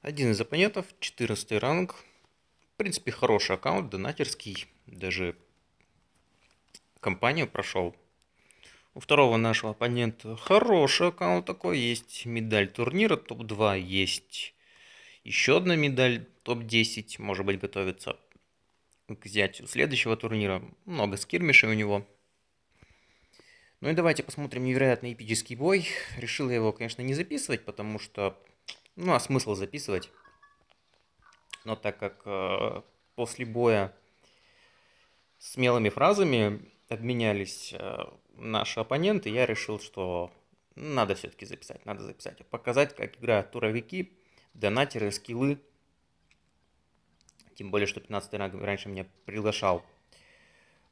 Один из оппонентов, 14 ранг. В принципе, хороший аккаунт, донатерский. Даже компанию прошел. У второго нашего оппонента хороший аккаунт такой. Есть медаль турнира топ-2, есть еще одна медаль топ-10. Может быть, готовится к взятию следующего турнира. Много скирмишей у него. Ну и давайте посмотрим невероятный эпический бой. Решил я его, конечно, не записывать, потому что ну, а смысл записывать? Но так как э, после боя смелыми фразами обменялись э, наши оппоненты, я решил, что надо все-таки записать, надо записать. Показать, как играют туровики, донатеры, скиллы. Тем более, что 15 ранг раньше меня приглашал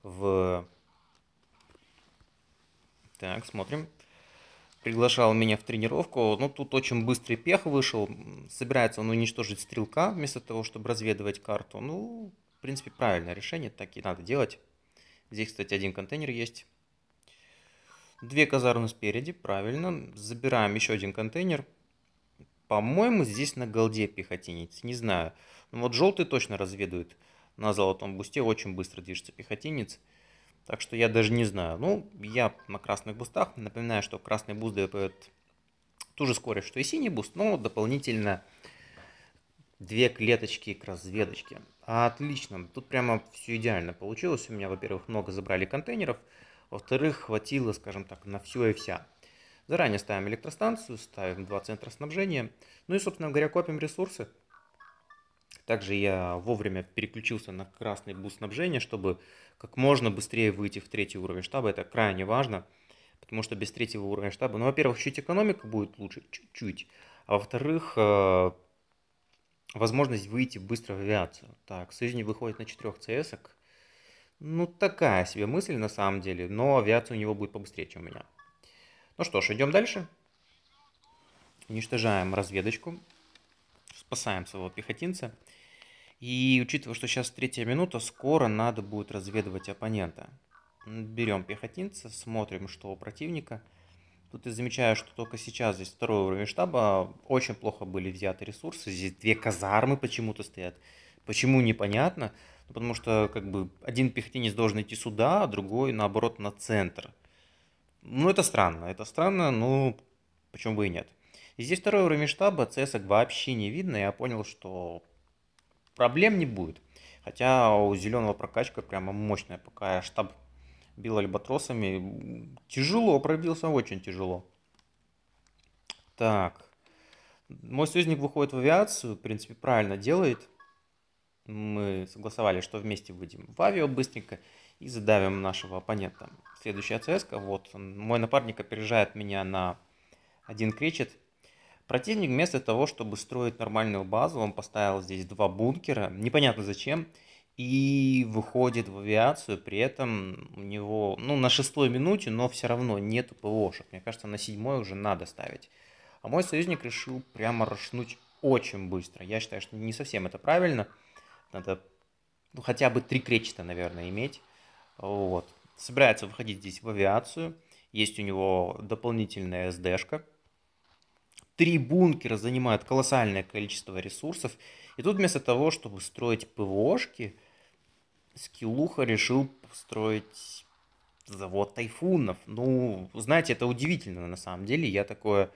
в... Так, смотрим приглашал меня в тренировку. Ну, тут очень быстрый пех вышел. Собирается он уничтожить стрелка, вместо того, чтобы разведывать карту. Ну, в принципе, правильное решение, так и надо делать. Здесь, кстати, один контейнер есть. Две казармы спереди, правильно. Забираем еще один контейнер. По-моему, здесь на голде пехотинец, не знаю. ну вот желтый точно разведывает на золотом бусте, очень быстро движется пехотинец. Так что я даже не знаю. Ну, я на красных бустах. Напоминаю, что красный буст дает ту же скорость, что и синий буст, но дополнительно две клеточки к разведочке. Отлично, тут прямо все идеально получилось. У меня, во-первых, много забрали контейнеров, во-вторых, хватило, скажем так, на все и вся. Заранее ставим электростанцию, ставим два центра снабжения, ну и, собственно говоря, копим ресурсы. Также я вовремя переключился на красный буст снабжения, чтобы как можно быстрее выйти в третий уровень штаба. Это крайне важно, потому что без третьего уровня штаба, ну, во-первых, чуть экономика будет лучше, чуть-чуть, а во-вторых, э, возможность выйти быстро в авиацию. Так, Сызни выходит на четырех cs -ок. Ну, такая себе мысль на самом деле, но авиация у него будет побыстрее, чем у меня. Ну что ж, идем дальше. Уничтожаем разведочку. Спасаем своего пехотинца. И учитывая, что сейчас третья минута, скоро надо будет разведывать оппонента. Берем пехотинца, смотрим, что у противника. Тут я замечаю, что только сейчас здесь второй уровень штаба. Очень плохо были взяты ресурсы. Здесь две казармы почему-то стоят. Почему, непонятно. Ну, потому что как бы один пехотинец должен идти сюда, а другой, наоборот, на центр. Ну, это странно. Это странно, но ну, почему бы и нет. И здесь второй уровень штаба, CSок вообще не видно. Я понял, что проблем не будет. Хотя у зеленого прокачка прямо мощная, пока я штаб бил альбатросами. Тяжело пробился, очень тяжело. Так. Мой союзник выходит в авиацию, в принципе, правильно делает. Мы согласовали, что вместе выйдем в авиа быстренько и задавим нашего оппонента. Следующая cs Вот, мой напарник опережает меня на один кречет. Противник вместо того, чтобы строить нормальную базу, он поставил здесь два бункера, непонятно зачем, и выходит в авиацию, при этом у него, ну, на шестой минуте, но все равно нету ПВОшек. Мне кажется, на седьмой уже надо ставить. А мой союзник решил прямо рашнуть очень быстро. Я считаю, что не совсем это правильно. Надо ну, хотя бы три кречета, наверное, иметь. Вот. Собирается выходить здесь в авиацию. Есть у него дополнительная СДшка, три бункера занимают колоссальное количество ресурсов. И тут вместо того, чтобы строить ПВОшки, Скиллуха решил построить завод тайфунов. Ну, знаете, это удивительно на самом деле. Я такое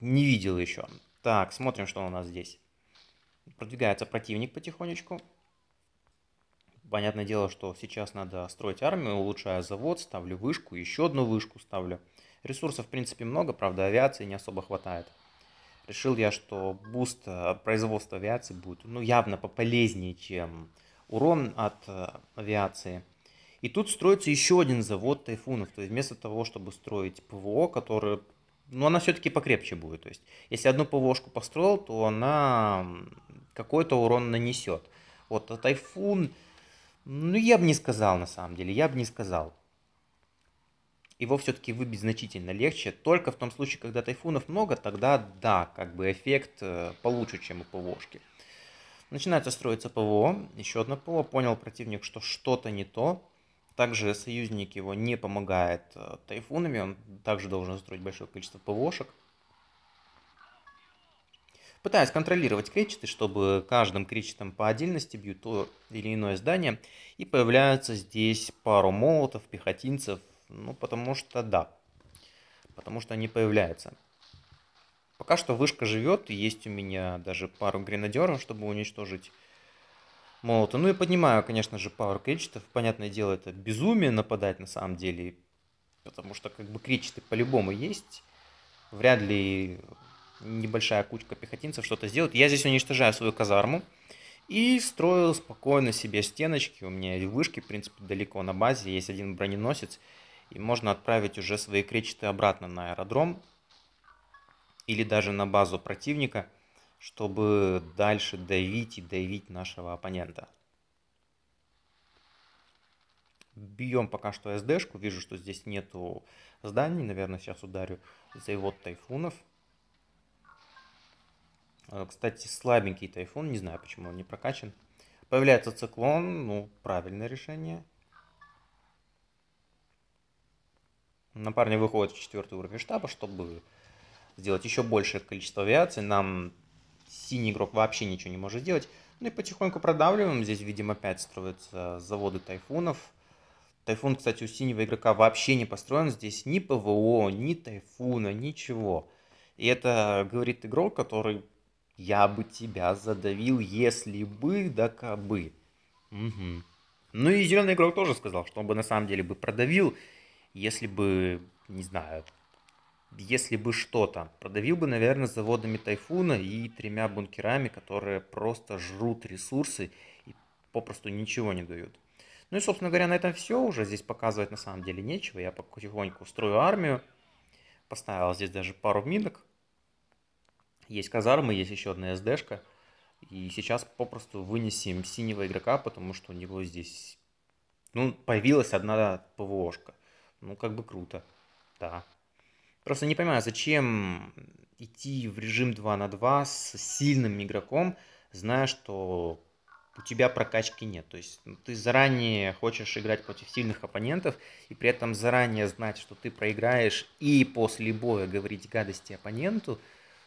не видел еще. Так, смотрим, что у нас здесь. Продвигается противник потихонечку. Понятное дело, что сейчас надо строить армию, улучшая завод, ставлю вышку, еще одну вышку ставлю. Ресурсов, в принципе, много, правда, авиации не особо хватает. Решил я, что буст э, производства авиации будет ну, явно пополезнее, чем урон от э, авиации. И тут строится еще один завод тайфунов. То есть вместо того, чтобы строить ПВО, который... Ну, она все-таки покрепче будет. То есть, если одну ПВОшку построил, то она какой-то урон нанесет. Вот, а тайфун... Ну, я бы не сказал, на самом деле, я бы не сказал его все-таки выбить значительно легче. Только в том случае, когда тайфунов много, тогда да, как бы эффект э, получше, чем у ПВОшки. Начинается строиться ПВО, еще одно ПВО, понял противник, что что-то не то. Также союзник его не помогает э, тайфунами, он также должен строить большое количество ПВОшек. Пытаясь контролировать кречеты, чтобы каждым кречетом по отдельности бьют то или иное здание. И появляются здесь пару молотов, пехотинцев, ну, потому что да. Потому что они появляются. Пока что вышка живет, есть у меня даже пару гренадеров, чтобы уничтожить молота. Ну и поднимаю, конечно же, пауэр кричитов. Понятное дело, это безумие нападать на самом деле, потому что как бы кричиты по-любому есть. Вряд ли небольшая кучка пехотинцев что-то сделает. Я здесь уничтожаю свою казарму и строил спокойно себе стеночки. У меня вышки, в принципе, далеко на базе. Есть один броненосец и можно отправить уже свои кречеты обратно на аэродром или даже на базу противника, чтобы дальше давить и давить нашего оппонента. Бьем пока что СДшку, вижу, что здесь нету зданий, наверное, сейчас ударю за завод тайфунов. Э, кстати, слабенький тайфун, не знаю, почему он не прокачан. Появляется циклон, ну, правильное решение – На парня выходит четвертый уровень штаба, чтобы сделать еще большее количество авиации. Нам синий игрок вообще ничего не может сделать. Ну и потихоньку продавливаем. Здесь, видимо, опять строятся заводы тайфунов. Тайфун, кстати, у синего игрока вообще не построен. Здесь ни ПВО, ни тайфуна, ничего. И это говорит игрок, который «я бы тебя задавил, если бы, да кабы». Угу. Ну и зеленый игрок тоже сказал, что он бы на самом деле бы продавил, если бы, не знаю, если бы что-то, продавил бы, наверное, заводами Тайфуна и тремя бункерами, которые просто жрут ресурсы и попросту ничего не дают. Ну и, собственно говоря, на этом все уже. Здесь показывать на самом деле нечего. Я потихоньку строю армию. Поставил здесь даже пару минок. Есть казармы, есть еще одна СДшка. И сейчас попросту вынесем синего игрока, потому что у него здесь ну, появилась одна ПВОшка – ну, как бы круто. Да. Просто не понимаю, зачем идти в режим 2 на 2 с сильным игроком, зная, что у тебя прокачки нет. То есть ну, ты заранее хочешь играть против сильных оппонентов, и при этом заранее знать, что ты проиграешь, и после боя говорить гадости оппоненту,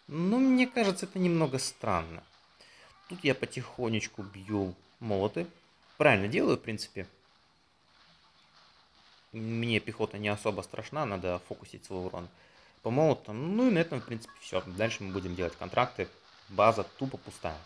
ну, мне кажется, это немного странно. Тут я потихонечку бью молоты. Правильно делаю, в принципе. Мне пехота не особо страшна, надо фокусить свой урон по молотам. Ну и на этом, в принципе, все. Дальше мы будем делать контракты. База тупо пустая.